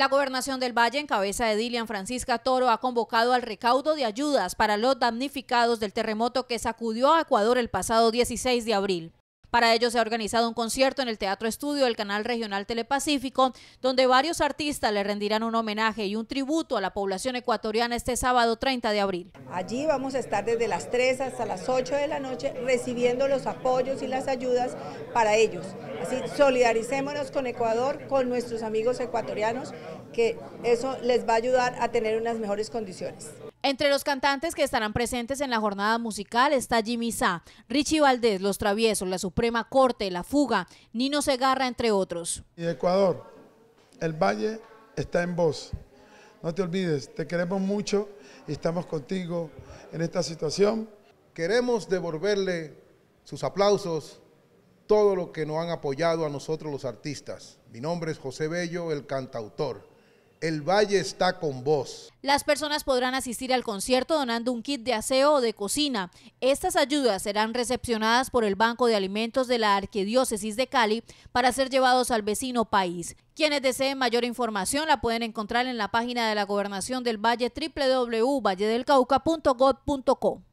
La gobernación del Valle, en cabeza de Dilian Francisca Toro, ha convocado al recaudo de ayudas para los damnificados del terremoto que sacudió a Ecuador el pasado 16 de abril. Para ello se ha organizado un concierto en el Teatro Estudio del Canal Regional Telepacífico, donde varios artistas le rendirán un homenaje y un tributo a la población ecuatoriana este sábado 30 de abril. Allí vamos a estar desde las 3 hasta las 8 de la noche recibiendo los apoyos y las ayudas para ellos. Así, solidaricémonos con Ecuador, con nuestros amigos ecuatorianos, que eso les va a ayudar a tener unas mejores condiciones. Entre los cantantes que estarán presentes en la jornada musical está Jimmy Sa, Richie Valdés, Los Traviesos, La Suprema Corte, La Fuga, Nino Segarra, entre otros. Y Ecuador, el Valle está en vos. No te olvides, te queremos mucho y estamos contigo en esta situación. Queremos devolverle sus aplausos todo lo que nos han apoyado a nosotros los artistas. Mi nombre es José Bello, el cantautor. El Valle está con vos. Las personas podrán asistir al concierto donando un kit de aseo o de cocina. Estas ayudas serán recepcionadas por el Banco de Alimentos de la Arquidiócesis de Cali para ser llevados al vecino país. Quienes deseen mayor información la pueden encontrar en la página de la Gobernación del Valle www.valledelcauca.gov.co.